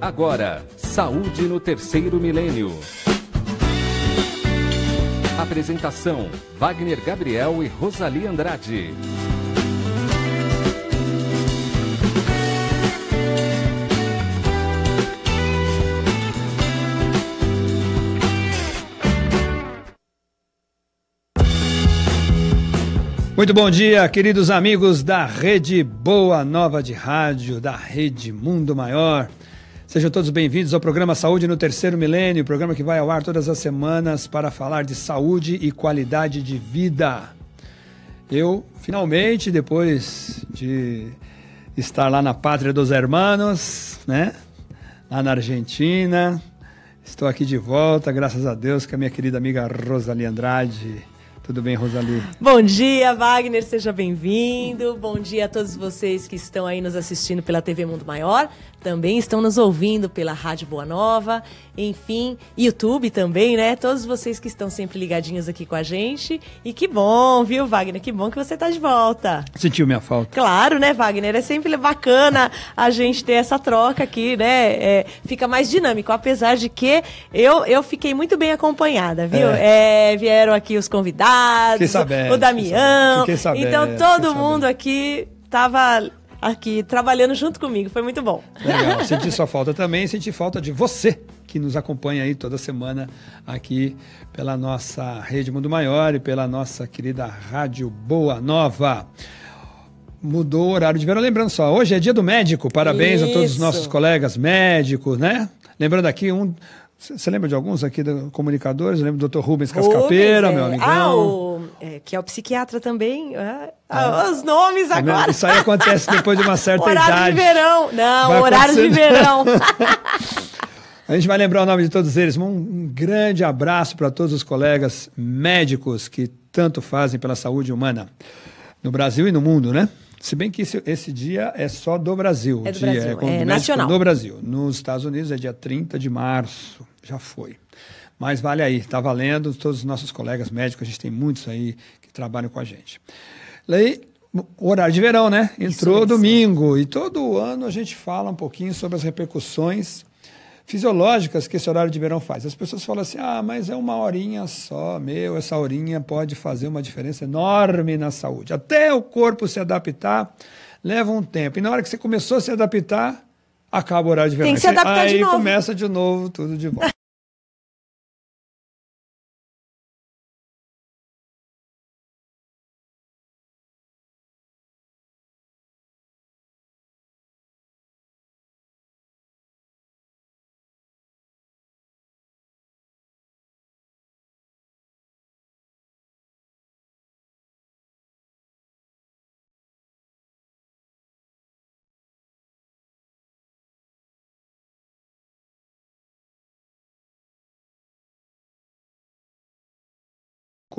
agora Saúde no Terceiro Milênio. Apresentação: Wagner Gabriel e Rosalie Andrade. Muito bom dia, queridos amigos da Rede Boa Nova de Rádio, da Rede Mundo Maior. Sejam todos bem-vindos ao programa Saúde no Terceiro Milênio, programa que vai ao ar todas as semanas para falar de saúde e qualidade de vida. Eu, finalmente, depois de estar lá na pátria dos hermanos, né? Lá na Argentina, estou aqui de volta, graças a Deus, com a minha querida amiga Rosalie Andrade. Tudo bem, Rosalie? Bom dia, Wagner, seja bem-vindo. Bom dia a todos vocês que estão aí nos assistindo pela TV Mundo Maior, também estão nos ouvindo pela Rádio Boa Nova, enfim, YouTube também, né? Todos vocês que estão sempre ligadinhos aqui com a gente. E que bom, viu, Wagner? Que bom que você está de volta. Sentiu minha falta. Claro, né, Wagner? É sempre bacana a gente ter essa troca aqui, né? É, fica mais dinâmico, apesar de que eu, eu fiquei muito bem acompanhada, viu? É. É, vieram aqui os convidados, sabendo, o Damião. Fiquei sabendo, então todo mundo aqui estava aqui trabalhando junto comigo. Foi muito bom. Legal. Senti sua falta também, senti falta de você que nos acompanha aí toda semana aqui pela nossa Rede Mundo Maior e pela nossa querida Rádio Boa Nova mudou o horário de verão. Lembrando só, hoje é dia do médico. Parabéns Isso. a todos os nossos colegas médicos, né? Lembrando aqui, um, você lembra de alguns aqui do, comunicadores? Eu lembro do Dr. Rubens Cascapeira, Rubens, é. meu ah, amigão. Ah, o, é, que é o psiquiatra também. É. Ah, ah, os nomes é agora. isso aí acontece depois de uma certa horário idade. Horário de verão. Não, vai horário de verão. A gente vai lembrar o nome de todos eles. um grande abraço para todos os colegas médicos que tanto fazem pela saúde humana no Brasil e no mundo, né? Se bem que esse, esse dia é só do Brasil. É do dia, Brasil, é, é nacional. Do Brasil. Nos Estados Unidos é dia 30 de março, já foi. Mas vale aí, está valendo. Todos os nossos colegas médicos, a gente tem muitos aí que trabalham com a gente. Lei, horário de verão, né? Entrou isso, domingo. Isso. E todo ano a gente fala um pouquinho sobre as repercussões fisiológicas que esse horário de verão faz. As pessoas falam assim: ah, mas é uma horinha só, meu, essa horinha pode fazer uma diferença enorme na saúde. Até o corpo se adaptar, leva um tempo. E na hora que você começou a se adaptar, acaba o horário de verão. Tem que se adaptar Aí de novo. começa de novo tudo de volta.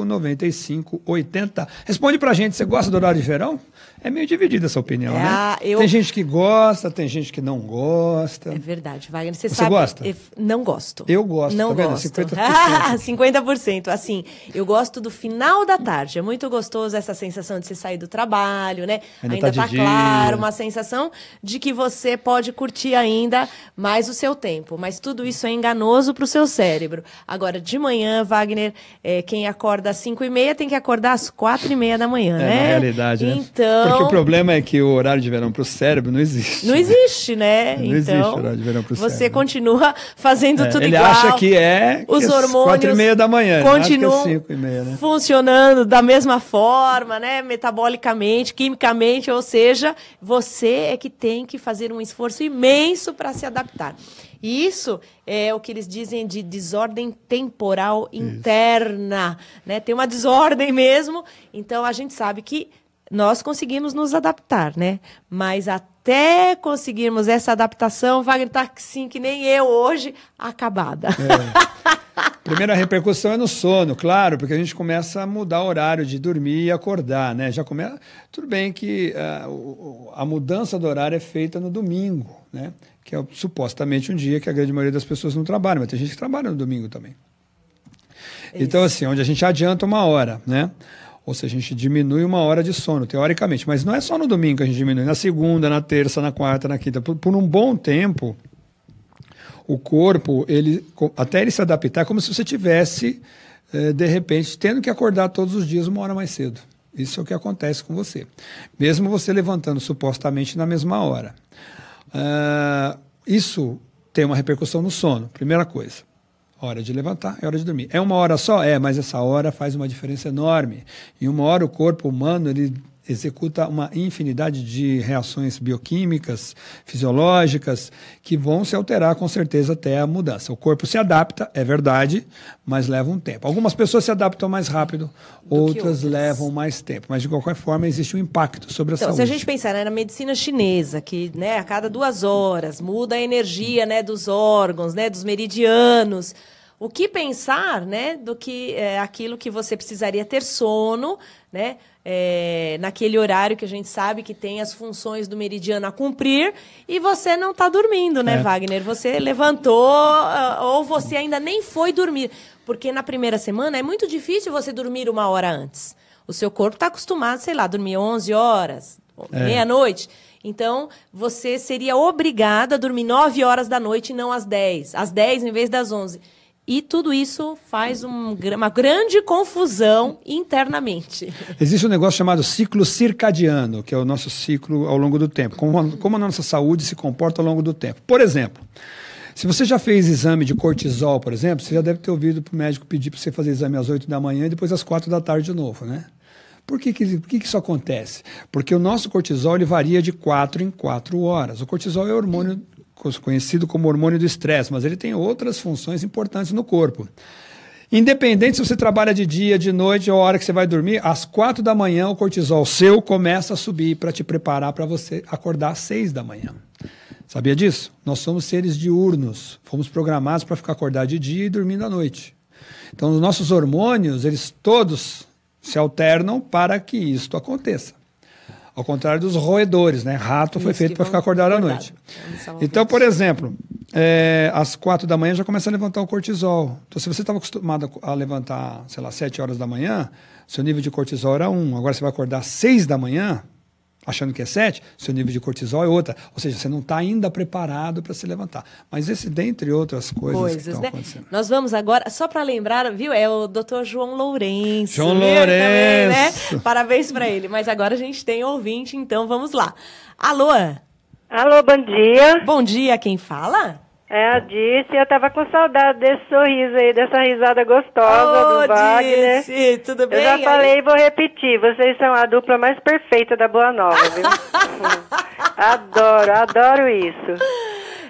95,80. 80. Responde pra gente, você gosta do horário de verão? É meio dividida essa opinião, é, né? Eu... Tem gente que gosta, tem gente que não gosta. É verdade, Wagner. Você, você sabe, gosta? Eu, não gosto. Eu gosto, não tá gosto. Vendo? 50%. 50%. Assim, eu gosto do final da tarde. É muito gostoso essa sensação de você sair do trabalho, né? Ainda, ainda tá, tá claro, uma sensação de que você pode curtir ainda mais o seu tempo. Mas tudo isso é enganoso pro seu cérebro. Agora, de manhã, Wagner, é, quem acorda acordar às 5 e meia, tem que acordar às 4 e meia da manhã, é, né? Na realidade, né? Então Porque o problema é que o horário de verão para o cérebro não existe. Não existe, né? Não então, existe horário de verão para o cérebro. Você continua fazendo é, tudo ele igual. Ele acha que é os é que hormônios 4 e meia da manhã. É é continuam é meia, né? funcionando da mesma forma, né? Metabolicamente, quimicamente, ou seja, você é que tem que fazer um esforço imenso para se adaptar. E isso é o que eles dizem de desordem temporal interna, né? Tem uma desordem mesmo. Então a gente sabe que nós conseguimos nos adaptar, né? Mas até conseguirmos essa adaptação, Wagner está sim, que nem eu hoje, acabada. É. Primeira repercussão é no sono, claro, porque a gente começa a mudar o horário de dormir e acordar, né? Já começa. Tudo bem que a, eh, a mudança do horário é feita no domingo, né? que é supostamente um dia que a grande maioria das pessoas não trabalha, mas tem gente que trabalha no domingo também. Então, Isso. Então, assim, onde a gente adianta uma hora, né? Ou seja, a gente diminui uma hora de sono, teoricamente. Mas não é só no domingo que a gente diminui, na segunda, na terça, na quarta, na quinta. Por, por um bom tempo, o corpo, ele até ele se adaptar, é como se você tivesse, eh, de repente, tendo que acordar todos os dias uma hora mais cedo. Isso é o que acontece com você. Mesmo você levantando supostamente na mesma hora. Uh, isso tem uma repercussão no sono, primeira coisa. Hora de levantar, é hora de dormir. É uma hora só? É, mas essa hora faz uma diferença enorme. Em uma hora o corpo humano, ele executa uma infinidade de reações bioquímicas, fisiológicas, que vão se alterar com certeza até a mudança. O corpo se adapta, é verdade, mas leva um tempo. Algumas pessoas se adaptam mais rápido, outras, outras, levam mais tempo. Mas de qualquer forma, existe um impacto sobre a então, saúde. Se a gente pensar né, na medicina chinesa, que né, a cada duas horas muda a energia né, dos órgãos, né, dos meridianos o que pensar, né, do que é, aquilo que você precisaria ter sono, né, é, naquele horário que a gente sabe que tem as funções do meridiano a cumprir e você não está dormindo, né, é. Wagner? Você levantou ah, ou você ainda nem foi dormir. Porque na primeira semana é muito difícil você dormir uma hora antes. O seu corpo está acostumado, sei lá, dormir 11 horas, é. meia-noite. Então, você seria obrigado a dormir 9 horas da noite e não às 10. Às 10 em vez das 11. E tudo isso faz um, uma grande confusão internamente. Existe um negócio chamado ciclo circadiano, que é o nosso ciclo ao longo do tempo, como, como a nossa saúde se comporta ao longo do tempo. Por exemplo, se você já fez exame de cortisol, por exemplo, você já deve ter ouvido para o médico pedir para você fazer exame às 8 da manhã e depois às 4 da tarde de novo, né? Por que, que, por que, que isso acontece? Porque o nosso cortisol ele varia de 4 em 4 horas. O cortisol é o hormônio conhecido como hormônio do estresse, mas ele tem outras funções importantes no corpo. Independente se você trabalha de dia, de noite ou a hora que você vai dormir, às quatro da manhã o cortisol seu começa a subir para te preparar para você acordar às seis da manhã. Sabia disso? Nós somos seres diurnos, fomos programados para ficar acordado de dia e dormindo à noite. Então, os nossos hormônios, eles todos se alternam para que isto aconteça. Ao contrário dos roedores, né? Rato foi feito para ficar acordado, acordado, à noite. Então, por exemplo, é, às quatro da manhã já começa a levantar o cortisol. Então, se você estava acostumado a levantar, sei lá, sete horas da manhã, seu nível de cortisol era um. Agora você vai acordar às seis da manhã, achando que é 7, seu nível de cortisol é outra. Ou seja, você não está ainda preparado para se levantar. Mas esse, dentre outras coisas, coisas que estão né? acontecendo. Nós vamos agora, só para lembrar, viu? É o doutor João Lourenço. João Lourenço! Né? Também, né? Parabéns para ele. Mas agora a gente tem ouvinte, então vamos lá. Alô? Alô, bom dia. Bom dia, quem fala? É, a Dirce, eu tava com saudade desse sorriso aí, dessa risada gostosa oh, do Wagner. Dirce, tudo bem? Eu já falei e vou repetir, vocês são a dupla mais perfeita da Boa Nova, viu? adoro, adoro isso.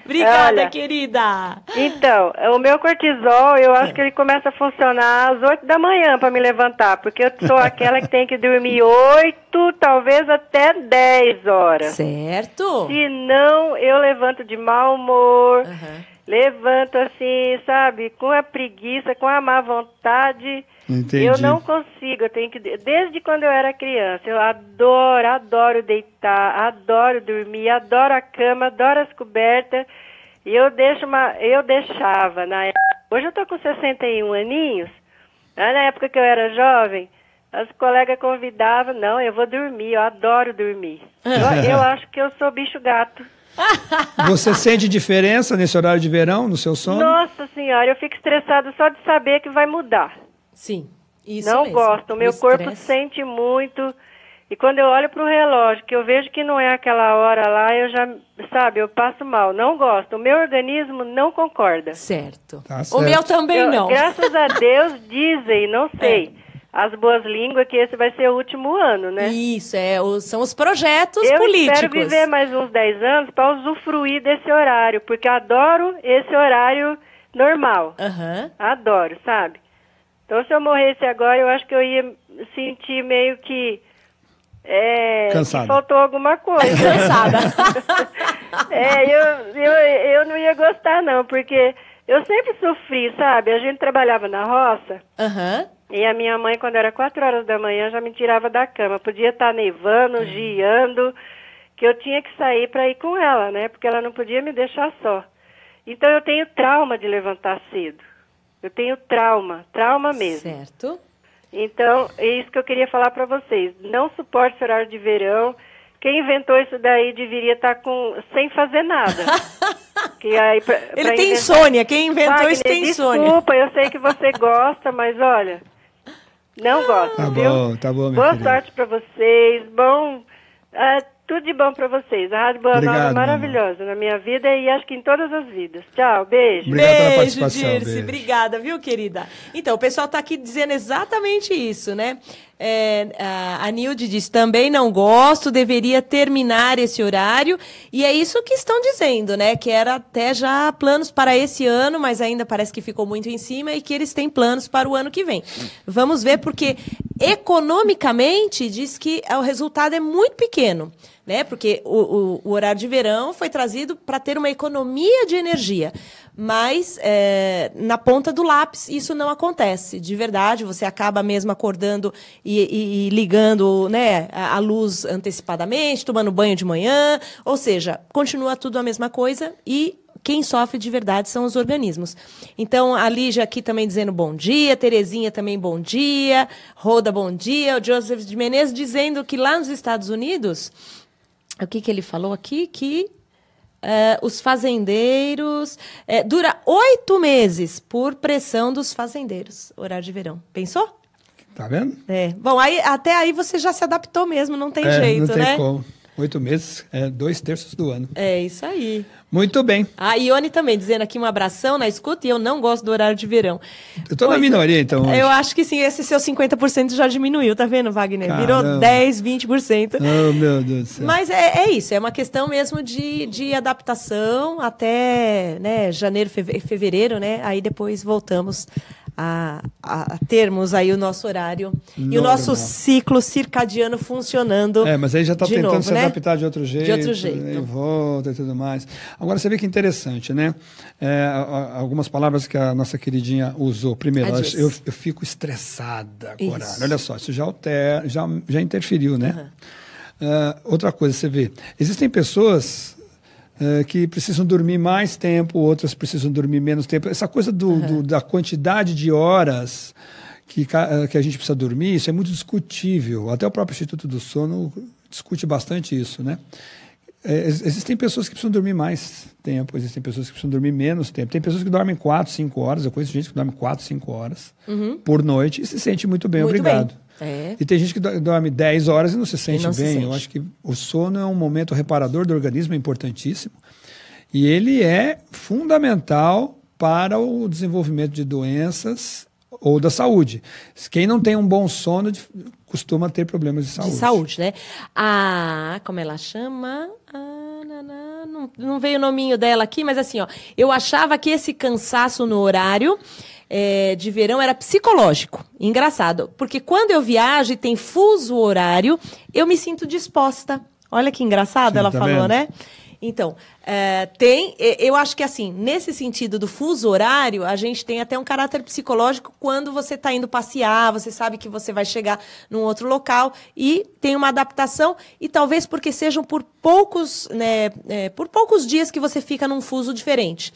Obrigada, Olha, querida. Então, o meu cortisol, eu acho que ele começa a funcionar às 8 da manhã para me levantar, porque eu sou aquela que tem que dormir 8, talvez até 10 horas. Certo. Se não, eu levanto de mau humor, uhum. levanto assim, sabe, com a preguiça, com a má vontade. Entendi. Eu não consigo, eu tenho que. Desde quando eu era criança, eu adoro, adoro deitar, adoro dormir, adoro a cama, adoro as cobertas. E eu deixo uma. Eu deixava na época. Hoje eu tô com 61 aninhos. Né, na época que eu era jovem, as colegas convidavam, não, eu vou dormir, eu adoro dormir. eu, eu acho que eu sou bicho gato. Você sente diferença nesse horário de verão, no seu sono? Nossa senhora, eu fico estressada só de saber que vai mudar. Sim, isso Não mesmo. gosto. O meu o corpo stress. sente muito. E quando eu olho para o relógio, que eu vejo que não é aquela hora lá, eu já, sabe, eu passo mal. Não gosto. O meu organismo não concorda. Certo. Tá certo. O meu também eu, não. Graças a Deus, dizem, não é. sei. É. As boas línguas, que esse vai ser o último ano, né? Isso, é, são os projetos eu políticos. Eu quero viver mais uns 10 anos para usufruir desse horário, porque adoro esse horário normal. Uhum. Adoro, sabe? Então, se eu morresse agora, eu acho que eu ia sentir meio que. É, Cansada. faltou alguma coisa. Cansada. é, eu, eu, eu não ia gostar, não, porque eu sempre sofri, sabe? A gente trabalhava na roça. Uhum. E a minha mãe, quando era quatro horas da manhã, já me tirava da cama. Podia estar tá nevando, uhum. giando, que eu tinha que sair para ir com ela, né? Porque ela não podia me deixar só. Então eu tenho trauma de levantar cedo. Eu tenho trauma, trauma mesmo. Certo. Então, é isso que eu queria falar para vocês. Não suporte horário de verão. Quem inventou isso daí deveria estar tá com sem fazer nada. que aí pra, Ele pra tem inventar... insônia. Quem inventou Wagner, isso tem insônia. Desculpa, eu sei que você gosta, mas olha, não gosto. Tá viu? bom, tá bom. Boa querida. sorte para vocês. Bom, uh, tudo de bom para vocês. A Rádio Boa Obrigado, Nova é maravilhosa na minha vida e acho que em todas as vidas. Tchau, beijo. Obrigado beijo, Dirce. Obrigada, viu, querida? Então, o pessoal está aqui dizendo exatamente isso, né? É, a Nilde diz: também não gosto, deveria terminar esse horário. E é isso que estão dizendo, né? Que era até já planos para esse ano, mas ainda parece que ficou muito em cima e que eles têm planos para o ano que vem. Vamos ver, porque economicamente diz que o resultado é muito pequeno né? Porque o, o, o horário de verão foi trazido para ter uma economia de energia. Mas é, na ponta do lápis isso não acontece. De verdade, você acaba mesmo acordando e, e, e ligando né, a, luz antecipadamente, tomando banho de manhã. Ou seja, continua tudo a mesma coisa e quem sofre de verdade são os organismos. Então, a Lígia aqui também dizendo bom dia, Terezinha também bom dia, Roda bom dia, o Joseph de Menezes dizendo que lá nos Estados Unidos o que, que ele falou aqui? Que é, os fazendeiros. É, dura oito meses por pressão dos fazendeiros, horário de verão. Pensou? Tá vendo? É. Bom, aí, até aí você já se adaptou mesmo, não tem é, jeito, não tem né? Como. Oito meses, é, dois terços do ano. É isso aí. Muito bem. A Ione também dizendo aqui um abração na escuta e eu não gosto do horário de verão. Eu tô pois, na é. minoria, então. Hoje. Eu acho que sim, esse seu 50% já diminuiu, tá vendo, Wagner? Caramba. Virou 10, 20%. Oh, meu Deus do céu. Mas é, é isso, é uma questão mesmo de, de adaptação até né, janeiro, fevereiro, né? Aí depois voltamos a, a termos aí o nosso horário Normal. e o nosso ciclo circadiano funcionando. É, mas aí já está tentando novo, se né? adaptar de outro jeito. De outro jeito. E volta e tudo mais. Agora você vê que interessante, né? É, algumas palavras que a nossa queridinha usou. Primeiro, eu, eu, fico estressada agora. Olha só, isso já altera, já, já interferiu, né? Uhum. Uh, outra coisa, você vê, existem pessoas eh, que precisam dormir mais tempo, outras precisam dormir menos tempo. Essa coisa do, uhum. do da quantidade de horas que, eh, que a gente precisa dormir, isso é muito discutível. Até o próprio Instituto do Sono discute bastante isso, né? É, existem pessoas que precisam dormir mais tempo, existem pessoas que precisam dormir menos tempo. Tem pessoas que dormem 4, 5 horas. Eu conheço gente que dorme 4, 5 horas uhum. por noite e se sente muito bem, muito obrigado. Bem. É. E tem gente que dorme 10 horas e não se sente não bem. Se sente. Eu acho que o sono é um momento reparador do organismo, é importantíssimo. E ele é fundamental para o desenvolvimento de doenças ou da saúde. Quem não tem um bom sono costuma ter problemas de saúde. De saúde, né? A, como ela chama? não, não veio o nominho dela aqui, mas assim, ó, eu achava que esse cansaço no horário é, de verão era psicológico. Engraçado, porque quando eu viajo e tem fuso horário, eu me sinto disposta. Olha que engraçado Sim, ela tá falou, vendo? né? Então, é, tem. É, eu acho que assim, nesse sentido do fuso horário, a gente tem até um caráter psicológico quando você está indo passear, você sabe que você vai chegar num outro local e tem uma adaptação, e talvez porque sejam por poucos, né, é, por poucos dias que você fica num fuso diferente.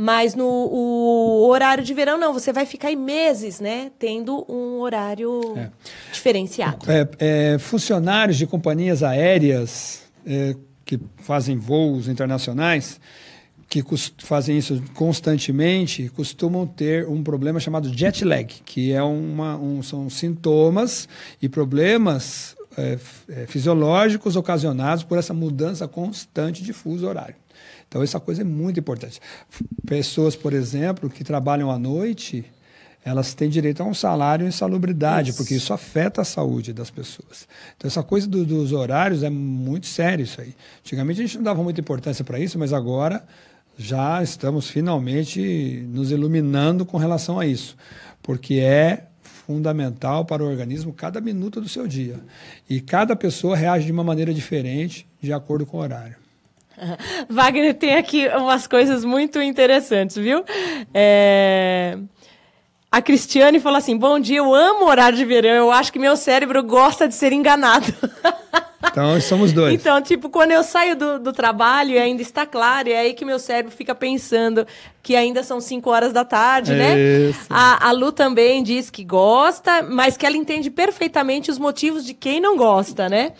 Mas no o horário de verão, não, você vai ficar em meses, né? Tendo um horário é. diferenciado. É, é, funcionários de companhias aéreas é, que fazem voos internacionais, que fazem isso constantemente, costumam ter um problema chamado jet lag, que é uma, um, são sintomas e problemas é, é, fisiológicos ocasionados por essa mudança constante de fuso horário. Então, essa coisa é muito importante. Pessoas, por exemplo, que trabalham à noite, elas têm direito a um salário e insalubridade, isso. porque isso afeta a saúde das pessoas. Então, essa coisa do, dos horários é muito sério isso aí. Antigamente a gente não dava muita importância para isso, mas agora já estamos finalmente nos iluminando com relação a isso, porque é fundamental para o organismo cada minuto do seu dia. E cada pessoa reage de uma maneira diferente de acordo com o horário. Wagner tem aqui umas coisas muito interessantes, viu? É... A Cristiane falou assim: Bom dia, eu amo horário de verão, eu acho que meu cérebro gosta de ser enganado. Então, somos dois. Então, tipo, quando eu saio do, do trabalho e ainda está claro, é aí que meu cérebro fica pensando que ainda são 5 horas da tarde, né? Isso. A, a Lu também diz que gosta, mas que ela entende perfeitamente os motivos de quem não gosta, né?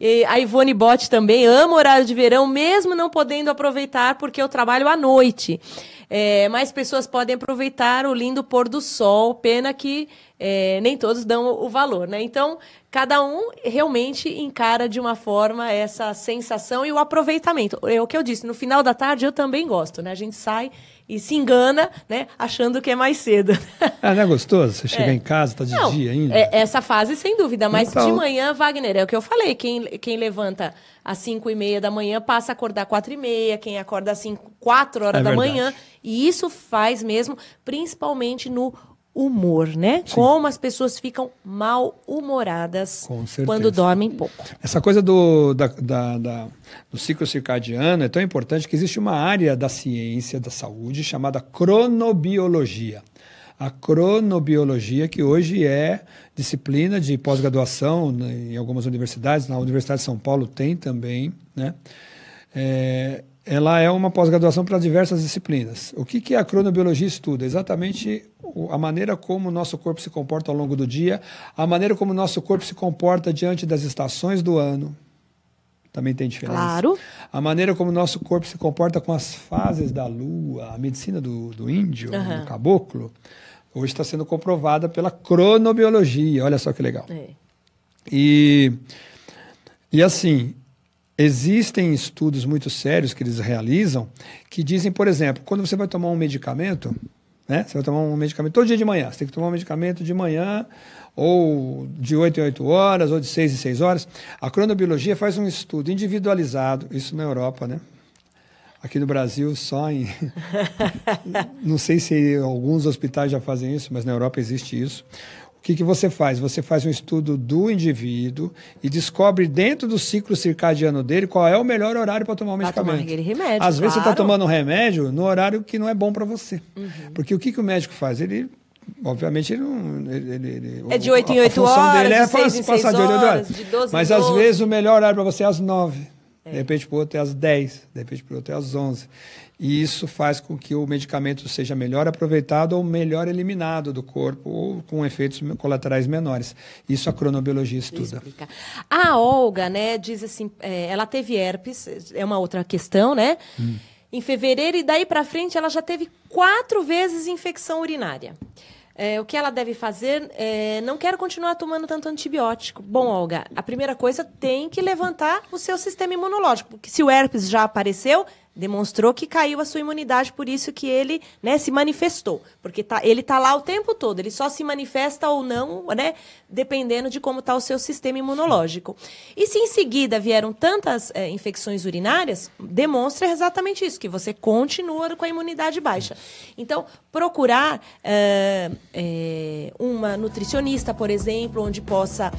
E a Ivone Botti também ama horário de verão, mesmo não podendo aproveitar, porque eu trabalho à noite. É, mais pessoas podem aproveitar o lindo pôr do sol, pena que é, nem todos dão o valor, né? Então, cada um realmente encara de uma forma essa sensação e o aproveitamento. É o que eu disse, no final da tarde eu também gosto, né? A gente sai e se engana, né? Achando que é mais cedo. Ah, não é gostoso? Você chega é. em casa, tá de não, dia ainda. É, essa fase, sem dúvida. Mas então... de manhã, Wagner, é o que eu falei. Quem, quem levanta às 5 e meia da manhã passa a acordar quatro e meia. Quem acorda às 4 horas é da verdade. manhã. E isso faz mesmo, principalmente no humor, né? Sim. Como as pessoas ficam mal-humoradas quando dormem pouco. Essa coisa do, da, da, da, do ciclo circadiano é tão importante que existe uma área da ciência da saúde chamada cronobiologia a cronobiologia, que hoje é disciplina de pós-graduação em algumas universidades, na Universidade de São Paulo tem também, né? É, ela é uma pós-graduação para diversas disciplinas. O que, que a cronobiologia estuda? Exatamente a maneira como o nosso corpo se comporta ao longo do dia, a maneira como o nosso corpo se comporta diante das estações do ano. Também tem diferença. Claro. A maneira como o nosso corpo se comporta com as fases da lua, a medicina do, do índio, uhum. do caboclo, hoje está sendo comprovada pela cronobiologia. Olha só que legal. É. E, e assim, Existem estudos muito sérios que eles realizam que dizem, por exemplo, quando você vai tomar um medicamento, né? Você vai tomar um medicamento todo dia de manhã. Você tem que tomar um medicamento de manhã, ou de 8 em 8 horas, ou de 6 em 6 horas. A cronobiologia faz um estudo individualizado, isso na Europa, né? Aqui no Brasil, só em. Não sei se alguns hospitais já fazem isso, mas na Europa existe isso. O que, que você faz? Você faz um estudo do indivíduo e descobre dentro do ciclo circadiano dele qual é o melhor horário para tomar o medicamento. Tomar aquele remédio, Às vezes você está tomando um remédio no horário que não é bom para você. Uhum. Porque o que, que o médico faz? Ele Obviamente ele não. Ele, ele, é de 8 em 8 horas. A função dele é de passar, passar de 8 em 8 horas. De 12 Mas 12. às vezes o melhor horário para você é às 9. É. De repente para o outro é às 10. De repente para o outro é às 11 e isso faz com que o medicamento seja melhor aproveitado ou melhor eliminado do corpo ou com efeitos colaterais menores. Isso a cronobiologia estuda. Explica. A Olga, né, diz assim, é, ela teve herpes, é uma outra questão, né? Hum. Em fevereiro e daí para frente ela já teve quatro vezes infecção urinária. É, o que ela deve fazer? É, não quero continuar tomando tanto antibiótico. Bom, Olga, a primeira coisa tem que levantar o seu sistema imunológico, porque se o herpes já apareceu, demonstrou que caiu a sua imunidade, por isso que ele né, se manifestou. Porque tá, ele está lá o tempo todo, ele só se manifesta ou não, né, dependendo de como está o seu sistema imunológico. E se em seguida vieram tantas é, infecções urinárias, demonstra exatamente isso, que você continua com a imunidade baixa. Então, procurar é, é, uma nutricionista, por exemplo, onde possa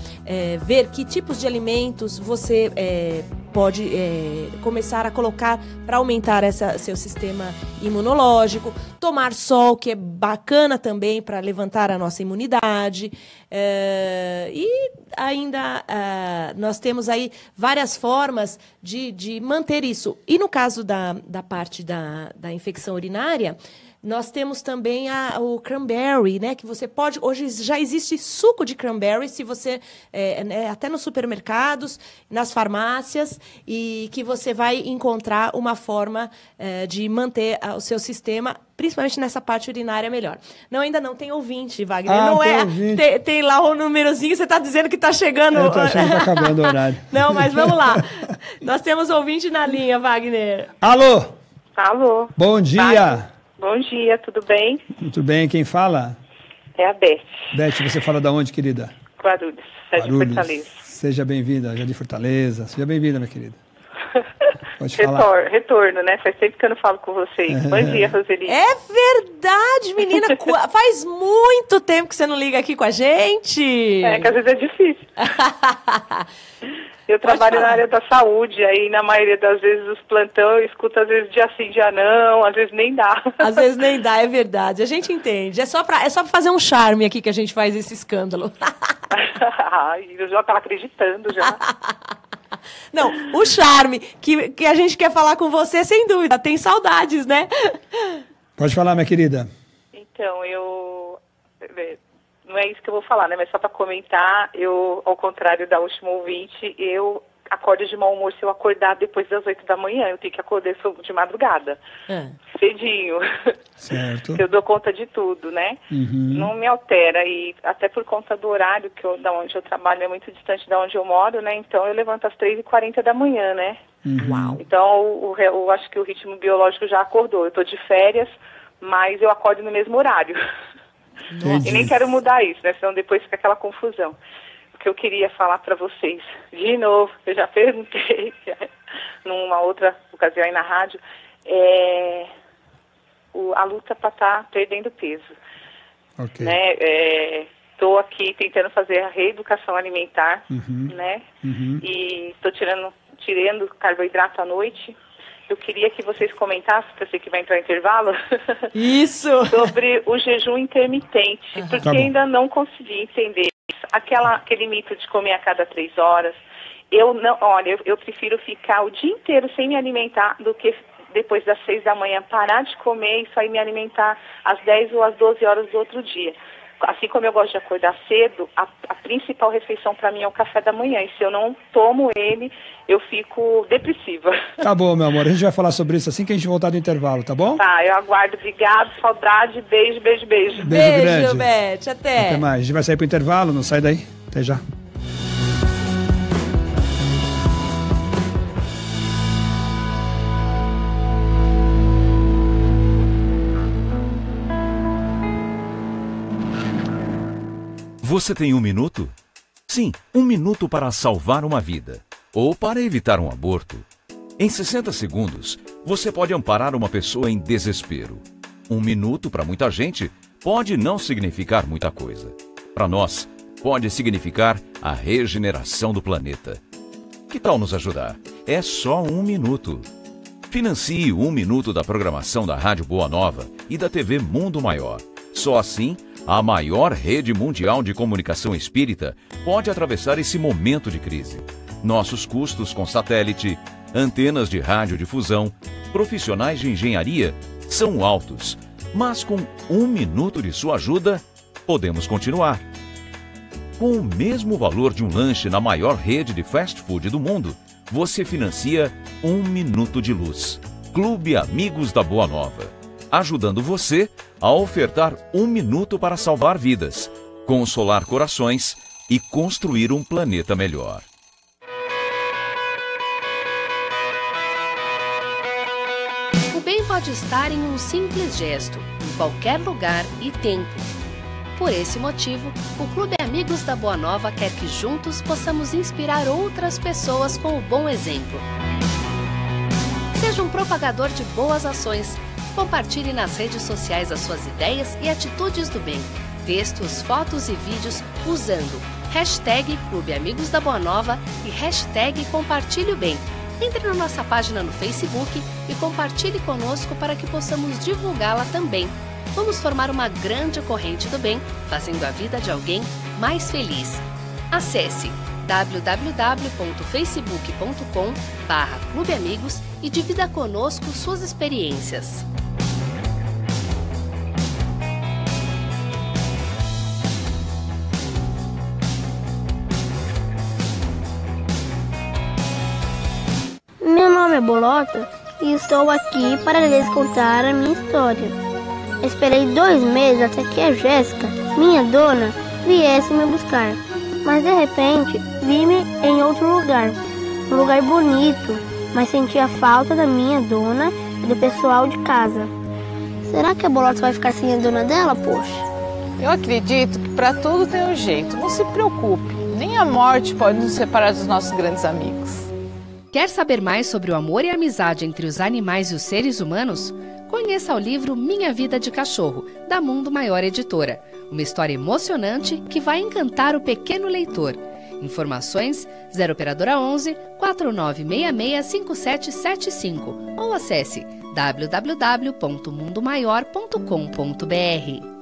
ver que tipos de alimentos você pode é, começar a colocar para aumentar essa, seu sistema imunológico, tomar sol, que é bacana também para levantar a nossa imunidade. É, e ainda é, nós temos aí várias formas de, de manter isso. E no caso da, da parte da, da infecção urinária, nós temos também a, o cranberry, né? Que você pode. Hoje já existe suco de cranberry, se você. É, é né, até nos supermercados, nas farmácias, e que você vai encontrar uma forma é, de manter ah, o seu sistema, principalmente nessa parte urinária, melhor. Não, ainda não tem ouvinte, Wagner. Ah, não é. Tem, tem, lá o um númerozinho, você está dizendo que está chegando. Eu tô que tá acabando o horário. não, mas vamos lá. Nós temos ouvinte na linha, Wagner. Alô! Alô. Bom dia. Bom dia, tudo bem? Tudo bem, quem fala? É a Beth. Beth, você fala da onde, querida? Guarulhos, é Guarulhos. de Fortaleza. Seja bem-vinda, já de Fortaleza. Seja bem-vinda, minha querida. Pode Retor, falar. Retorno, né? Faz tempo que eu não falo com vocês. É. Bom dia, Roseli. É verdade, menina. Faz muito tempo que você não liga aqui com a gente. É, que às vezes é difícil. Eu trabalho na área da saúde, aí na maioria das vezes os plantão eu escuto às vezes dia sim, dia não, às vezes nem dá. Às vezes nem dá, é verdade. A gente entende. É só pra, é só pra fazer um charme aqui que a gente faz esse escândalo. Ai, eu já tava acreditando já. Não, o charme que, que a gente quer falar com você, sem dúvida. Tem saudades, né? Pode falar, minha querida. Então, eu não é isso que eu vou falar, né? Mas só para comentar, eu, ao contrário da última ouvinte, eu acordo de mau humor se eu acordar depois das oito da manhã. Eu tenho que acordar de madrugada. É. Cedinho. Certo. eu dou conta de tudo, né? Uhum. Não me altera. E até por conta do horário que eu, da onde eu trabalho é muito distante da onde eu moro, né? Então eu levanto às três e quarenta da manhã, né? Uhum. Uau. Então o, eu acho que o ritmo biológico já acordou. Eu estou de férias, mas eu acordo no mesmo horário. E nem quero mudar isso, né? Senão depois fica aquela confusão. O que eu queria falar para vocês, de novo, eu já perguntei numa outra ocasião aí na rádio, é o, a luta para estar tá perdendo peso. Okay. Né? É, estou aqui tentando fazer a reeducação alimentar, uhum, né? Uhum. E estou tirando, tirando carboidrato à noite, eu queria que vocês comentassem, para você que vai entrar em intervalo, isso sobre o jejum intermitente, porque tá ainda não consegui entender isso. Aquela, aquele mito de comer a cada três horas. Eu não, olha, eu, eu prefiro ficar o dia inteiro sem me alimentar do que depois das seis da manhã parar de comer e só ir me alimentar às dez ou às doze horas do outro dia assim como eu gosto de acordar cedo, a, a principal refeição para mim é o café da manhã. E se eu não tomo ele, eu fico depressiva. Tá bom, meu amor. A gente vai falar sobre isso assim que a gente voltar do intervalo, tá bom? Tá, eu aguardo. Obrigado, saudade. Beijo, beijo, beijo. Beijo, beijo grande. Beth. Até. Até mais. A gente vai sair pro intervalo, não sai daí. Até já. Você tem um minuto? Sim, um minuto para salvar uma vida ou para evitar um aborto. Em 60 segundos, você pode amparar uma pessoa em desespero. Um minuto para muita gente pode não significar muita coisa. Para nós, pode significar a regeneração do planeta. Que tal nos ajudar? É só um minuto. Financie um minuto da programação da Rádio Boa Nova e da TV Mundo Maior. Só assim a maior rede mundial de comunicação espírita, pode atravessar esse momento de crise. Nossos custos com satélite, antenas de radiodifusão, profissionais de engenharia são altos, mas com um minuto de sua ajuda, podemos continuar. Com o mesmo valor de um lanche na maior rede de fast food do mundo, você financia um minuto de luz. Clube Amigos da Boa Nova ajudando você a ofertar um minuto para salvar vidas, consolar corações e construir um planeta melhor. O bem pode estar em um simples gesto, em qualquer lugar e tempo. Por esse motivo, o Clube Amigos da Boa Nova quer que juntos possamos inspirar outras pessoas com o bom exemplo. Seja um propagador de boas ações Compartilhe nas redes sociais as suas ideias e atitudes do bem. Textos, fotos e vídeos usando hashtag Clube Amigos da Boa Nova e hashtag Compartilhe o Bem. Entre na nossa página no Facebook e compartilhe conosco para que possamos divulgá-la também. Vamos formar uma grande corrente do bem, fazendo a vida de alguém mais feliz. Acesse www.facebook.com barra Clube Amigos e divida conosco suas experiências. Meu nome é Bolota e estou aqui para lhes contar a minha história. Esperei dois meses até que a Jéssica, minha dona, viesse me buscar. Mas de repente vi-me em outro lugar, um lugar bonito, mas sentia falta da minha dona e do pessoal de casa. Será que a bolota vai ficar sem a dona dela, poxa? Eu acredito que para tudo tem um jeito. Não se preocupe, nem a morte pode nos separar dos nossos grandes amigos. Quer saber mais sobre o amor e a amizade entre os animais e os seres humanos? conheça o livro Minha Vida de Cachorro, da Mundo Maior Editora. Uma história emocionante que vai encantar o pequeno leitor. Informações 0 operadora 11 4966 5775 ou acesse www.mundomaior.com.br.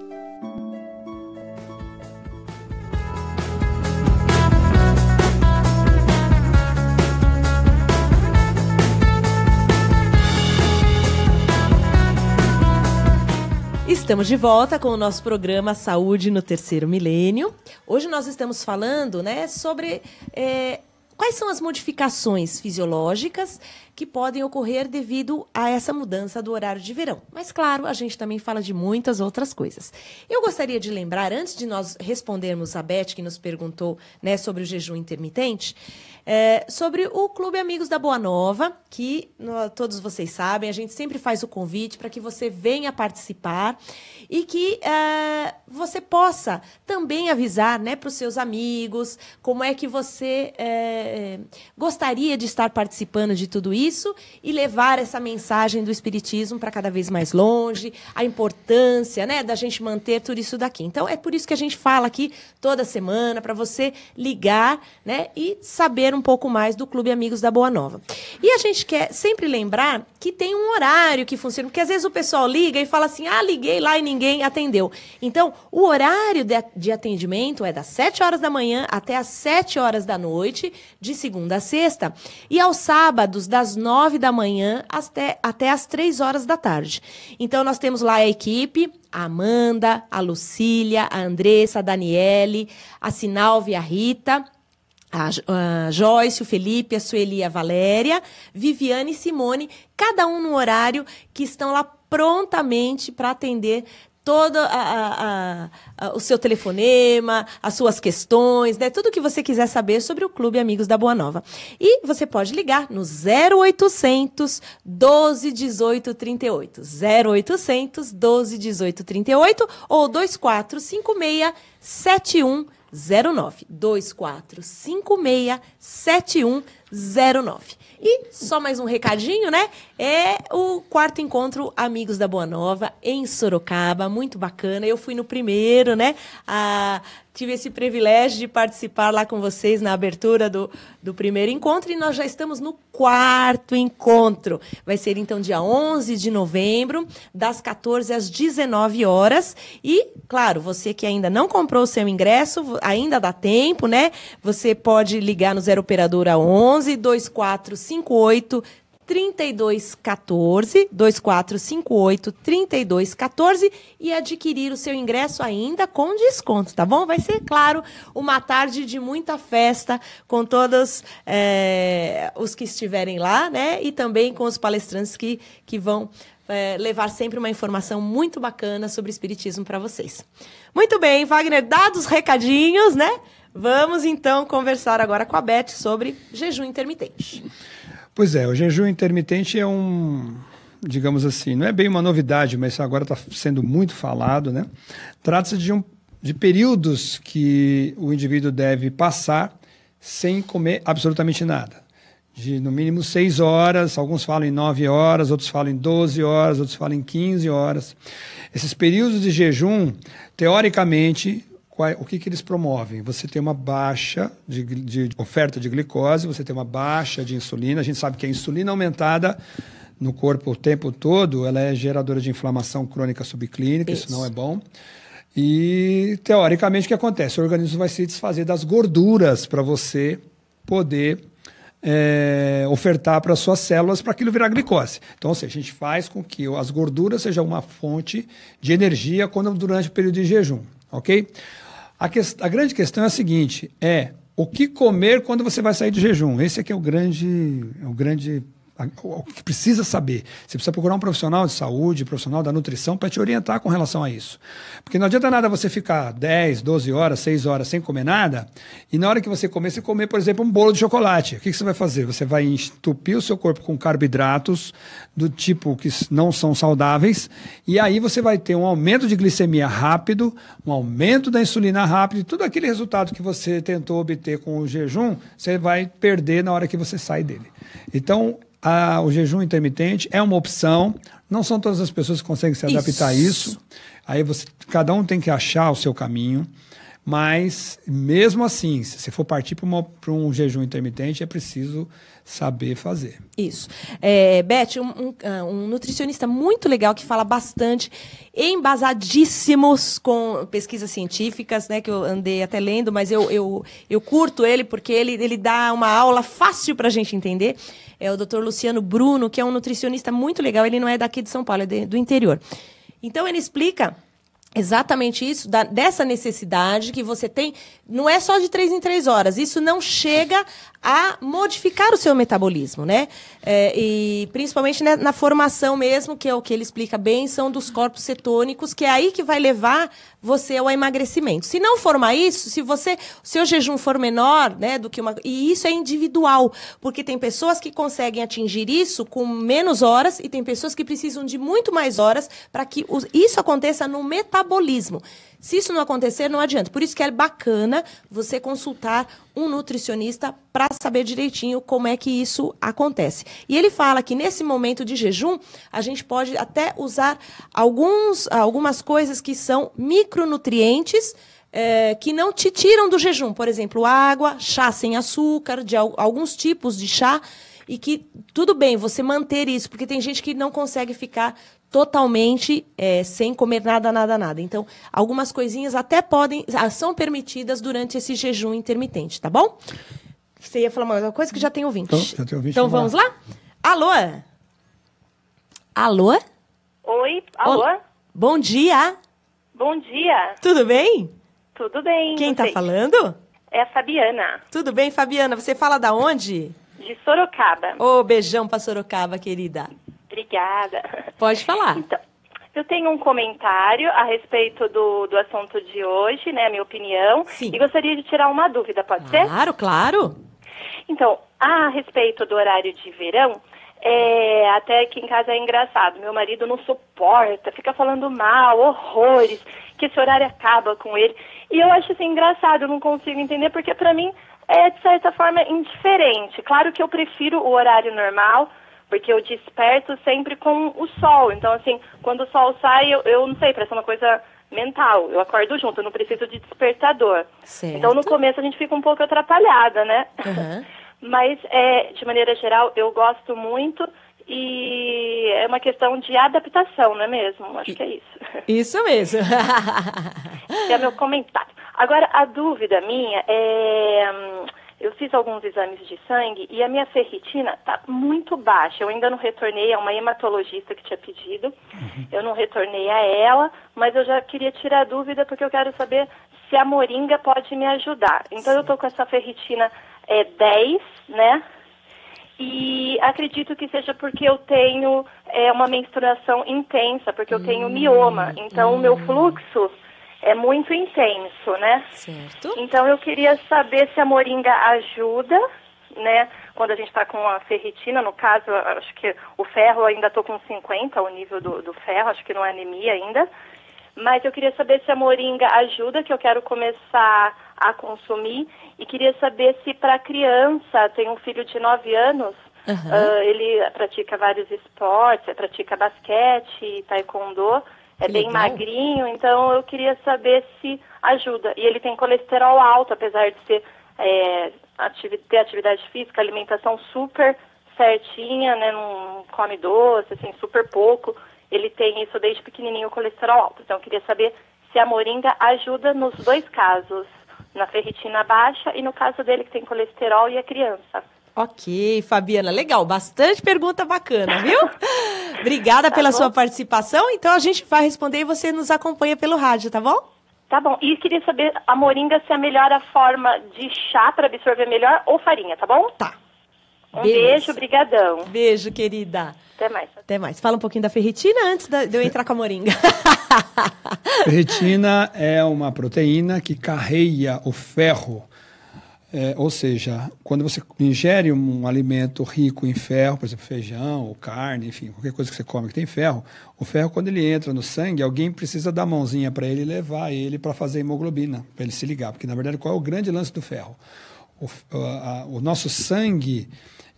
Estamos de volta com o nosso programa Saúde no Terceiro Milênio. Hoje nós estamos falando né, sobre é, quais são as modificações fisiológicas que podem ocorrer devido a essa mudança do horário de verão. Mas, claro, a gente também fala de muitas outras coisas. Eu gostaria de lembrar, antes de nós respondermos a Beth, que nos perguntou né, sobre o jejum intermitente, é, sobre o Clube Amigos da Boa Nova, que no, todos vocês sabem, a gente sempre faz o convite para que você venha participar e que é, você possa também avisar né, para os seus amigos como é que você é, é, gostaria de estar participando de tudo isso e levar essa mensagem do Espiritismo para cada vez mais longe, a importância né, da gente manter tudo isso daqui. Então, é por isso que a gente fala aqui toda semana, para você ligar né, e saber um pouco mais do Clube Amigos da Boa Nova. E a gente quer sempre lembrar que tem um horário que funciona, porque às vezes o pessoal liga e fala assim: ah, liguei lá e ninguém atendeu. Então, o horário de, atendimento é das 7 horas da manhã até as 7 horas da noite, de segunda a sexta, e aos sábados, das 9 da manhã até, até as 3 horas da tarde. Então, nós temos lá a equipe, a Amanda, a Lucília, a Andressa, a Daniele, a Sinalve, a Rita a, Joyce, o Felipe, a Sueli, a Valéria, Viviane e Simone, cada um no horário que estão lá prontamente para atender todo a, a, a, o seu telefonema, as suas questões, né? tudo que você quiser saber sobre o Clube Amigos da Boa Nova. E você pode ligar no 0800 12 18 38. 0800 12 18 38 ou 2456 71 09 2456 7109. E só mais um recadinho, né? É o quarto encontro Amigos da Boa Nova em Sorocaba, muito bacana. Eu fui no primeiro, né? A tive esse privilégio de participar lá com vocês na abertura do, do primeiro encontro e nós já estamos no quarto encontro. Vai ser então dia 11 de novembro, das 14 às 19 horas. E, claro, você que ainda não comprou o seu ingresso, ainda dá tempo, né? Você pode ligar no zero operadora 11 2458 3214 2458 3214 e adquirir o seu ingresso ainda com desconto, tá bom? Vai ser, claro, uma tarde de muita festa com todos é, os que estiverem lá, né? E também com os palestrantes que, que vão é, levar sempre uma informação muito bacana sobre espiritismo para vocês. Muito bem, Wagner, dados recadinhos, né? Vamos então conversar agora com a Beth sobre jejum intermitente. Pois é, o jejum intermitente é um, digamos assim, não é bem uma novidade, mas agora está sendo muito falado, né? Trata-se de, um, de períodos que o indivíduo deve passar sem comer absolutamente nada. De no mínimo seis horas, alguns falam em nove horas, outros falam em doze horas, outros falam em quinze horas. Esses períodos de jejum, teoricamente, qual, o que, que eles promovem? Você tem uma baixa de, de oferta de glicose, você tem uma baixa de insulina. A gente sabe que a insulina aumentada no corpo o tempo todo, ela é geradora de inflamação crônica subclínica, isso, isso não é bom. E, teoricamente, o que acontece? O organismo vai se desfazer das gorduras para você poder é, ofertar para suas células para aquilo virar glicose. Então, a gente faz com que as gorduras sejam uma fonte de energia quando durante o período de jejum, ok? A, que, a grande questão é a seguinte: é o que comer quando você vai sair de jejum? Esse aqui é, é o grande, é o grande o que precisa saber. Você precisa procurar um profissional de saúde, profissional da nutrição, para te orientar com relação a isso. Porque não adianta nada você ficar 10, 12 horas, 6 horas sem comer nada, e na hora que você comer, você comer, por exemplo, um bolo de chocolate. O que, você vai fazer? Você vai entupir o seu corpo com carboidratos do tipo que não são saudáveis, e aí você vai ter um aumento de glicemia rápido, um aumento da insulina rápido, e tudo aquele resultado que você tentou obter com o jejum, você vai perder na hora que você sai dele. Então, a, o jejum intermitente é uma opção. Não são todas as pessoas que conseguem se adaptar isso. a isso. Aí você, cada um tem que achar o seu caminho. Mas, mesmo assim, se você for partir para um jejum intermitente, é preciso saber fazer. Isso. É, Beth, um, um, ah, um, nutricionista muito legal que fala bastante, embasadíssimos com pesquisas científicas, né? Que eu andei até lendo, mas eu, eu, eu curto ele porque ele, ele dá uma aula fácil para a gente entender. É o Dr. Luciano Bruno, que é um nutricionista muito legal. Ele não é daqui de São Paulo, é de, do interior. Então, ele explica Exatamente isso, da, dessa necessidade que você tem, não é só de três em três horas, isso não chega a modificar o seu metabolismo, né? É, e principalmente né, na formação mesmo, que é o que ele explica bem, são dos corpos cetônicos, que é aí que vai levar você ao emagrecimento. Se não formar isso, se você, seu jejum for menor, né, do que uma, e isso é individual, porque tem pessoas que conseguem atingir isso com menos horas e tem pessoas que precisam de muito mais horas para que isso aconteça no metabolismo metabolismo. Se isso não acontecer, não adianta. Por isso que é bacana você consultar um nutricionista para saber direitinho como é que isso acontece. E ele fala que nesse momento de jejum, a gente pode até usar alguns, algumas coisas que são micronutrientes. É, que não te tiram do jejum, por exemplo, água, chá sem açúcar, de al alguns tipos de chá, e que tudo bem você manter isso, porque tem gente que não consegue ficar totalmente é, sem comer nada, nada, nada. Então, algumas coisinhas até podem, ah, são permitidas durante esse jejum intermitente, tá bom? Você ia falar uma coisa que já tem ouvinte. Então, já tem ouvinte, então vamos lá. Alô? Alô? Oi, alô? Olá. Bom dia. Bom dia. Tudo bem? Tudo bem. Quem está falando? É a Fabiana. Tudo bem, Fabiana? Você fala da onde? De Sorocaba. Ô, oh, beijão pra Sorocaba, querida. Obrigada. Pode falar. Então, eu tenho um comentário a respeito do, do assunto de hoje, né? A minha opinião. Sim. E gostaria de tirar uma dúvida, pode claro, ser? Claro, claro. Então, a respeito do horário de verão, é, até que em casa é engraçado. Meu marido não suporta, fica falando mal, horrores, que esse horário acaba com ele. E eu acho isso assim, engraçado, eu não consigo entender, porque para mim é, de certa forma, indiferente. Claro que eu prefiro o horário normal, porque eu desperto sempre com o sol. Então, assim, quando o sol sai, eu, eu não sei, parece uma coisa mental. Eu acordo junto, eu não preciso de despertador. Certo. Então, no começo, a gente fica um pouco atrapalhada, né? Uhum. Mas, é, de maneira geral, eu gosto muito e é uma questão de adaptação, não é mesmo? Acho que é isso. Isso mesmo. é meu comentário. Agora, a dúvida minha é hum, eu fiz alguns exames de sangue e a minha ferritina está muito baixa. Eu ainda não retornei a uma hematologista que tinha pedido, uhum. eu não retornei a ela, mas eu já queria tirar a dúvida porque eu quero saber se a moringa pode me ajudar. Então, Sim. eu estou com essa ferritina é, 10, né? E acredito que seja porque eu tenho é, uma menstruação intensa, porque eu tenho mioma. Hum. Então, o meu hum. fluxo é muito intenso, né? Certo. Então eu queria saber se a moringa ajuda, né? Quando a gente está com a ferritina, no caso, acho que o ferro ainda estou com 50, o nível do, do ferro, acho que não é anemia ainda. Mas eu queria saber se a moringa ajuda, que eu quero começar a consumir. E queria saber se para criança, tem um filho de 9 anos, uhum. uh, ele pratica vários esportes, pratica basquete, taekwondo. É bem Legal. magrinho, então eu queria saber se ajuda. E ele tem colesterol alto, apesar de ser, é, ativi ter atividade física, alimentação super certinha, né? Não come doce, assim, super pouco. Ele tem isso desde pequenininho, colesterol alto. Então eu queria saber se a moringa ajuda nos dois casos, na ferritina baixa e no caso dele que tem colesterol e a criança. Ok, Fabiana, legal. Bastante pergunta bacana, viu? Obrigada tá pela bom. sua participação. Então a gente vai responder e você nos acompanha pelo rádio, tá bom? Tá bom. E queria saber a moringa se é melhor a forma de chá para absorver melhor ou farinha, tá bom? Tá. Um Beleza. beijo, brigadão. Beijo, querida. Até mais. Até mais. Fala um pouquinho da ferritina antes de eu entrar com a moringa. ferritina é uma proteína que carreia o ferro é, ou seja, quando você ingere um alimento rico em ferro, por exemplo, feijão ou carne, enfim, qualquer coisa que você come que tem ferro, o ferro, quando ele entra no sangue, alguém precisa dar mãozinha para ele levar ele para fazer hemoglobina, para ele se ligar. Porque, na verdade, qual é o grande lance do ferro? O, a, a, o nosso sangue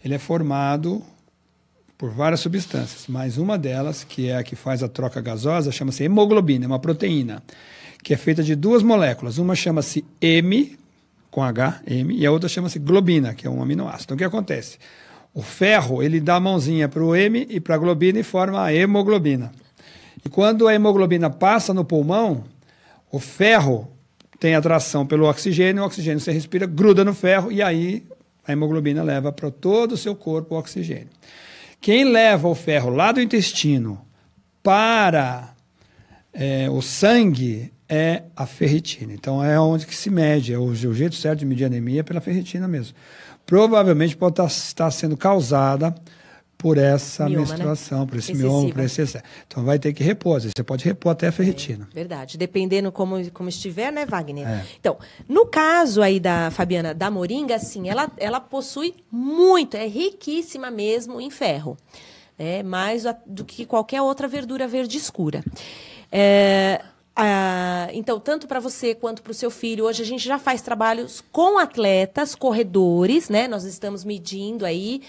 ele é formado por várias substâncias, mas uma delas, que é a que faz a troca gasosa, chama-se hemoglobina, é uma proteína, que é feita de duas moléculas. Uma chama-se M, com H, M, e a outra chama-se globina, que é um aminoácido. Então, o que acontece? O ferro, ele dá a mãozinha para o M e para a globina e forma a hemoglobina. E quando a hemoglobina passa no pulmão, o ferro tem atração pelo oxigênio, o oxigênio você respira, gruda no ferro e aí a hemoglobina leva para todo o seu corpo o oxigênio. Quem leva o ferro lá do intestino para é, o sangue é a ferritina. Então é onde que se mede, é o, jeito certo de medir anemia é pela ferritina mesmo. Provavelmente pode tá, estar sendo causada por essa mioma, né? menstruação, né? por esse Excessiva. mioma, por esse excesso. Então vai ter que repor, você pode repor até a ferritina. É, verdade, dependendo como, como estiver, né, Wagner? É. Então, no caso aí da Fabiana da Moringa, sim, ela, ela possui muito, é riquíssima mesmo em ferro. É, mais do que qualquer outra verdura verde escura. É, ah, então, tanto para você quanto para o seu filho, hoje a gente já faz trabalhos com atletas, corredores, né? Nós estamos medindo aí.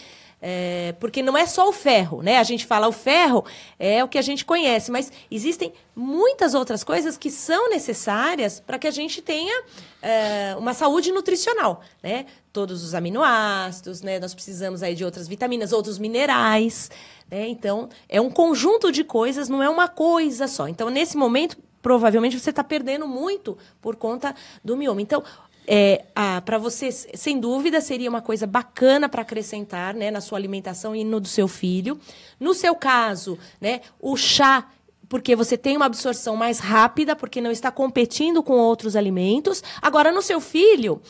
É, porque não é só o ferro, né? A gente fala o ferro é o que a gente conhece, mas existem muitas outras coisas que são necessárias para que a gente tenha é, uma saúde nutricional, né? Todos os aminoácidos, né? Nós precisamos aí de outras vitaminas, outros minerais, né? Então é um conjunto de coisas, não é uma coisa só. Então nesse momento provavelmente você está perdendo muito por conta do mioma. Então, é, para você, sem dúvida, seria uma coisa bacana para acrescentar né, na sua alimentação e no do seu filho. No seu caso, né, o chá porque você tem uma absorção mais rápida, porque não está competindo com outros alimentos. Agora, no seu filho,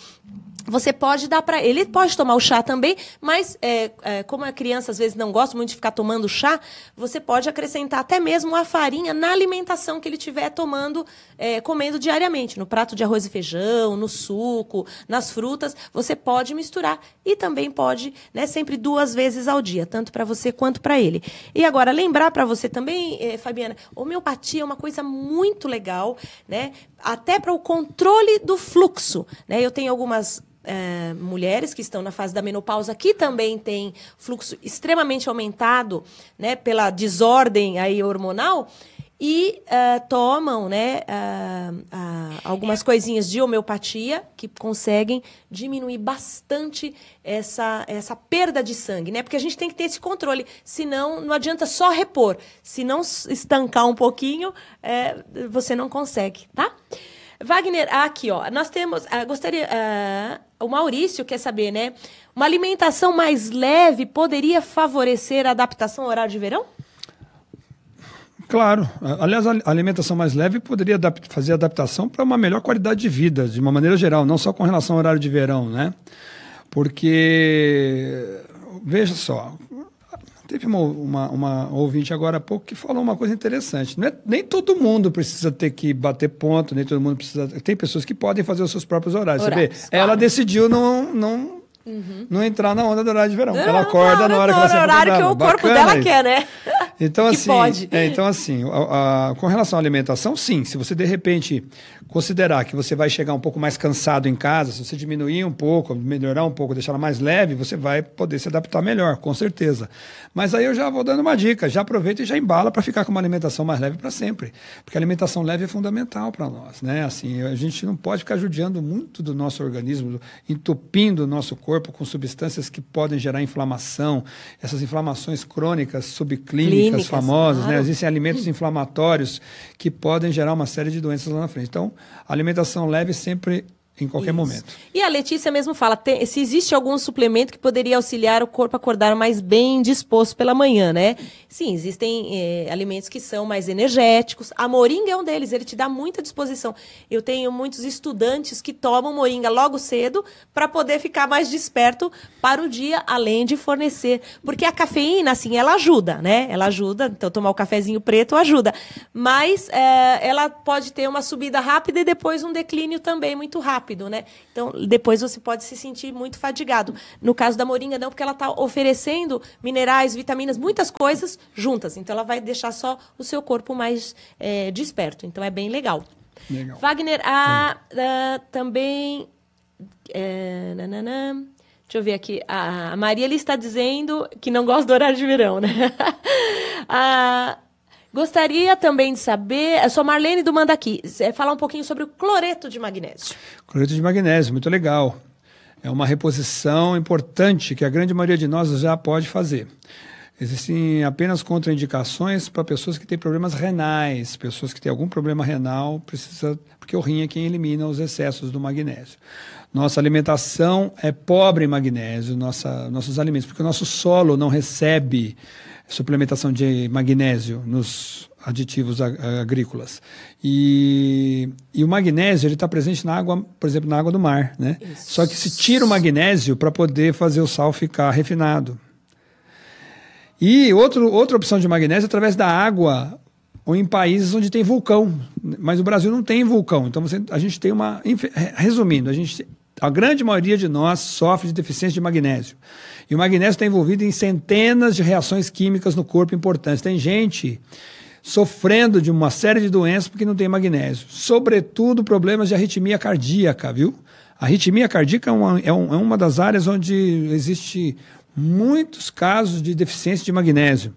você pode dar para ele. pode tomar o chá também, mas é, é, como a criança às vezes não gosta muito de ficar tomando chá, você pode acrescentar até mesmo a farinha na alimentação que ele estiver tomando, é, comendo diariamente, no prato de arroz e feijão, no suco, nas frutas. Você pode misturar e também pode, né, sempre duas vezes ao dia, tanto para você quanto para ele. E agora lembrar para você também, é, Fabiana, homeopatia é uma coisa muito legal, né? até para o controle do fluxo. Né? Eu tenho algumas é, mulheres que estão na fase da menopausa que também tem fluxo extremamente aumentado né, pela desordem aí hormonal e uh, tomam né, uh, uh, algumas coisinhas de homeopatia que conseguem diminuir bastante essa, essa perda de sangue, né? Porque a gente tem que ter esse controle, senão não adianta só repor. Se não estancar um pouquinho, é, você não consegue, tá? Wagner, aqui, ó, nós temos, gostaria, o Maurício quer saber, né? Uma alimentação mais leve poderia favorecer a adaptação ao horário de verão? Claro. Aliás, a alimentação mais leve poderia fazer adaptação para uma melhor qualidade de vida, de uma maneira geral, não só com relação ao horário de verão, né? Porque, veja só, teve uma, uma, uma, ouvinte agora há pouco que falou uma coisa interessante. É, nem todo mundo precisa ter que bater ponto, nem todo mundo precisa. Tem pessoas que podem fazer os seus próprios horários. horários você vê? Claro. Ela decidiu não, não, uhum. não entrar na onda do horário de verão. Não, ela acorda não, na hora não, que ela é se horário que o corpo dela isso. quer, né? Então, que assim, pode. É, então, assim, a, a, com relação à alimentação, sim. Se você, de repente, considerar que você vai chegar um pouco mais cansado em casa, se você diminuir um pouco, melhorar um pouco, deixar ela mais leve, você vai poder se adaptar melhor, com certeza. Mas aí eu já vou dando uma dica. Já aproveita e já embala para ficar com uma alimentação mais leve para sempre. Porque a alimentação leve é fundamental para nós, né? Assim, a gente não pode ficar judiando muito do nosso organismo, entupindo o nosso corpo com substâncias que podem gerar inflamação, essas inflamações crônicas subclínicas. Clínica químicas, famosas, claro. né? existem alimentos inflamatórios que podem gerar uma série de doenças lá na frente. Então, alimentação leve sempre em qualquer Isso. momento. E a Letícia mesmo fala tem, se existe algum suplemento que poderia auxiliar o corpo a acordar mais bem disposto pela manhã, né? Sim, existem é, alimentos que são mais energéticos. A moringa é um deles, ele te dá muita disposição. Eu tenho muitos estudantes que tomam moringa logo cedo para poder ficar mais desperto para o dia, além de fornecer. Porque a cafeína, assim, ela ajuda, né? Ela ajuda, então tomar o um cafezinho preto ajuda. Mas é, ela pode ter uma subida rápida e depois um declínio também muito rápido rápido, né? Então, depois você pode se sentir muito fadigado. No caso da moringa, não, porque ela está oferecendo minerais, vitaminas, muitas coisas juntas. Então, ela vai deixar só o seu corpo mais é, desperto. Então, é bem legal. legal. Wagner, a, a, também... É, nananã, Deixa eu ver aqui. A Maria está dizendo que não gosta do horário de verão, né? a, Gostaria também de saber, eu sou Marlene do Mandaqui, é, falar um pouquinho sobre o cloreto de magnésio. Cloreto de magnésio, muito legal. É uma reposição importante que a grande maioria de nós já pode fazer. Existem apenas contraindicações para pessoas que têm problemas renais, pessoas que têm algum problema renal, precisa, porque o rim é quem elimina os excessos do magnésio. Nossa alimentação é pobre em magnésio, nossa, nossos alimentos, porque o nosso solo não recebe suplementação de magnésio nos aditivos agrícolas. E, e o magnésio ele está presente na água, por exemplo, na água do mar, né? Isso. Só que se tira o magnésio para poder fazer o sal ficar refinado. E outro, outra opção de magnésio é através da água ou em países onde tem vulcão. Mas o Brasil não tem vulcão. Então você, a gente tem uma. Resumindo, a gente a grande maioria de nós sofre de deficiência de magnésio. E o magnésio está envolvido em centenas de reações químicas no corpo importantes. Tem gente sofrendo de uma série de doenças porque não tem magnésio. Sobretudo problemas de arritmia cardíaca, viu? A arritmia cardíaca é uma, é um, é uma das áreas onde existe muitos casos de deficiência de magnésio.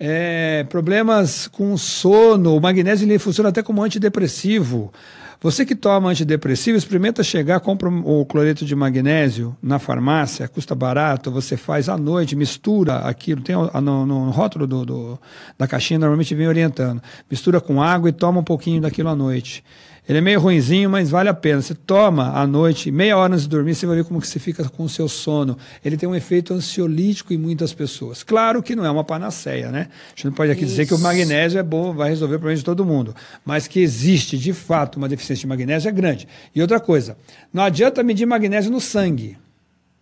É, problemas com sono, o magnésio ele funciona até como antidepressivo. Você que toma antidepressivo, experimenta chegar, compra o cloreto de magnésio na farmácia, custa barato, você faz à noite, mistura aquilo, tem no, no rótulo do, do, da caixinha, normalmente vem orientando. Mistura com água e toma um pouquinho daquilo à noite. Ele é meio ruinzinho, mas vale a pena. Você toma à noite, meia hora antes de dormir, você vai ver como que você fica com o seu sono. Ele tem um efeito ansiolítico em muitas pessoas. Claro que não é uma panaceia, né? A gente não pode aqui Isso. dizer que o magnésio é bom, vai resolver o problema de todo mundo. Mas que existe, de fato, uma deficiência de magnésio é grande. E outra coisa, não adianta medir magnésio no sangue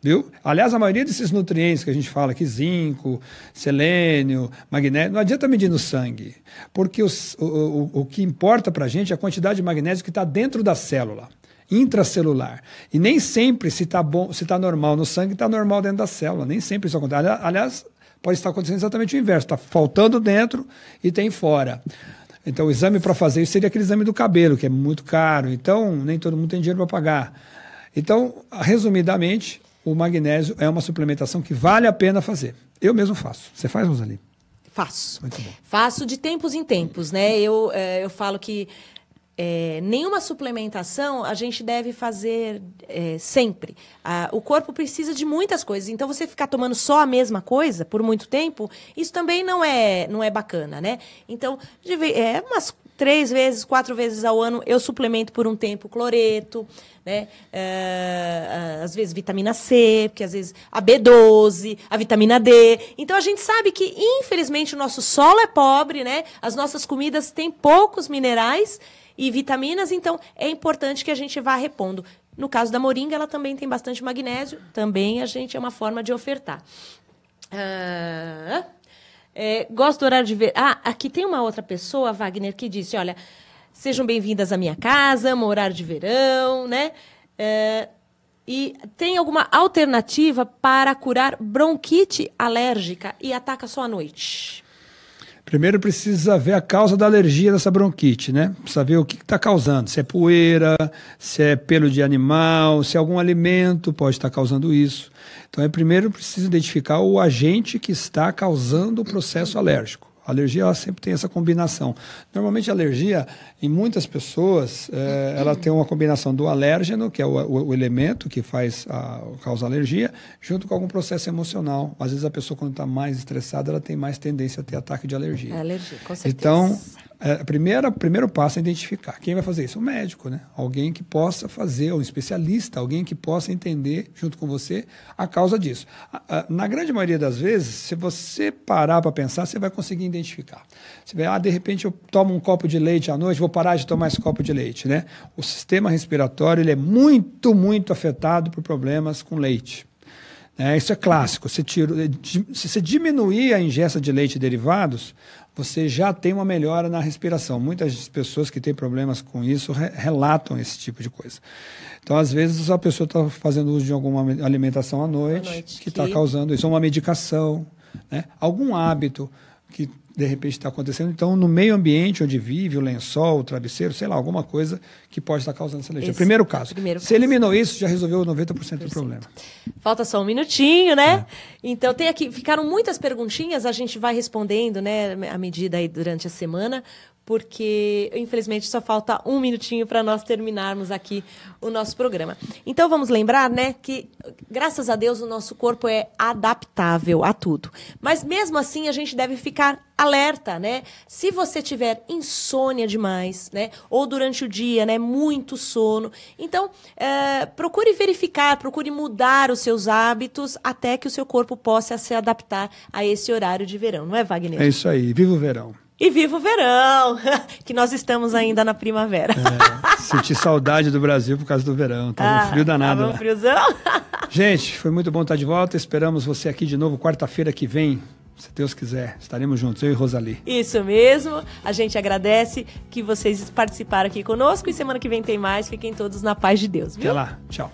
viu? Aliás, a maioria desses nutrientes que a gente fala aqui, zinco, selênio, magnésio, não adianta medir no sangue, porque os, o, o, o que importa para a gente é a quantidade de magnésio que está dentro da célula intracelular. E nem sempre se está bom, se está normal no sangue, está normal dentro da célula. Nem sempre isso acontece. Aliás, pode estar acontecendo exatamente o inverso. Está faltando dentro e tem fora. Então, o exame para fazer isso seria aquele exame do cabelo, que é muito caro. Então, nem todo mundo tem dinheiro para pagar. Então, resumidamente, o magnésio é uma suplementação que vale a pena fazer. Eu mesmo faço. Você faz, Rosalie? Faço. Muito bom. Faço de tempos em tempos, né? Eu, eh, eu falo que é, nenhuma suplementação a gente deve fazer é, sempre. o corpo precisa de muitas coisas, então você ficar tomando só a mesma coisa por muito tempo, isso também não é não é bacana, né? Então, é umas três vezes, quatro vezes ao ano, eu suplemento por um tempo cloreto, né? É, às vezes vitamina C, porque às vezes a B12, a vitamina D. Então a gente sabe que, infelizmente, o nosso solo é pobre, né? As nossas comidas têm poucos minerais e vitaminas, então é importante que a gente vá repondo. No caso da moringa, ela também tem bastante magnésio, também a gente é uma forma de ofertar. Ah, é, gosto do horário de ver. Ah, aqui tem uma outra pessoa, Wagner, que disse: olha, sejam bem-vindas à minha casa, um horário de verão, né? É, e tem alguma alternativa para curar bronquite alérgica e ataca só à noite? Primeiro precisa ver a causa da alergia dessa bronquite, né? Precisa ver o que está causando. Se é poeira, se é pelo de animal, se é algum alimento pode estar causando isso. Então, é primeiro precisa identificar o agente que está causando o processo alérgico alergia ela sempre tem essa combinação. Normalmente, a alergia, em muitas pessoas, é, ela tem uma combinação do alérgeno, que é o, o, o elemento que faz a, causa alergia, junto com algum processo emocional. Às vezes, a pessoa, quando está mais estressada, ela tem mais tendência a ter ataque de alergia. É alergia, com então, certeza. Então, é, a primeira, o primeiro passo é identificar. Quem vai fazer isso? O médico, né? Alguém que possa fazer, um especialista, alguém que possa entender, junto com você, a causa disso. Na grande maioria das vezes, se você parar para pensar, você vai conseguir identificar. Você vai, ah, de repente eu tomo um copo de leite à noite, vou parar de tomar esse copo de leite, né? O sistema respiratório ele é muito, muito afetado por problemas com leite. É, isso é clássico. Se, se você diminuir a ingesta de leite e derivados, você já tem uma melhora na respiração. Muitas pessoas que têm problemas com isso re relatam esse tipo de coisa. Então, às vezes, a pessoa está fazendo uso de alguma alimentação à noite, à noite que está que... causando isso, ou uma medicação, né? algum hábito que de repente está acontecendo. Então, no meio ambiente onde vive, o lençol, o travesseiro, sei lá, alguma coisa que pode estar causando essa alergia. Esse primeiro caso. Primeiro Se caso. eliminou isso, já resolveu 90% do problema. Falta só um minutinho, né? É. Então, tem aqui, ficaram muitas perguntinhas, a gente vai respondendo, né, à medida aí durante a semana porque infelizmente só falta um minutinho para nós terminarmos aqui o nosso programa. Então vamos lembrar, né, que graças a Deus o nosso corpo é adaptável a tudo. Mas mesmo assim a gente deve ficar alerta, né? Se você tiver insônia demais, né, ou durante o dia, né, muito sono, então é, procure verificar, procure mudar os seus hábitos até que o seu corpo possa se adaptar a esse horário de verão, não é, Wagner? É isso aí. Viva o verão. E viva o verão, que nós estamos ainda na primavera. É, senti saudade do Brasil por causa do verão, Tá ah, um frio danado. Tá um né? friozão. Gente, foi muito bom estar de volta, esperamos você aqui de novo quarta-feira que vem. Se Deus quiser, estaremos juntos, eu e Rosalie. Isso mesmo, a gente agradece que vocês participaram aqui conosco e semana que vem tem mais. Fiquem todos na paz de Deus, viu? Até lá, tchau.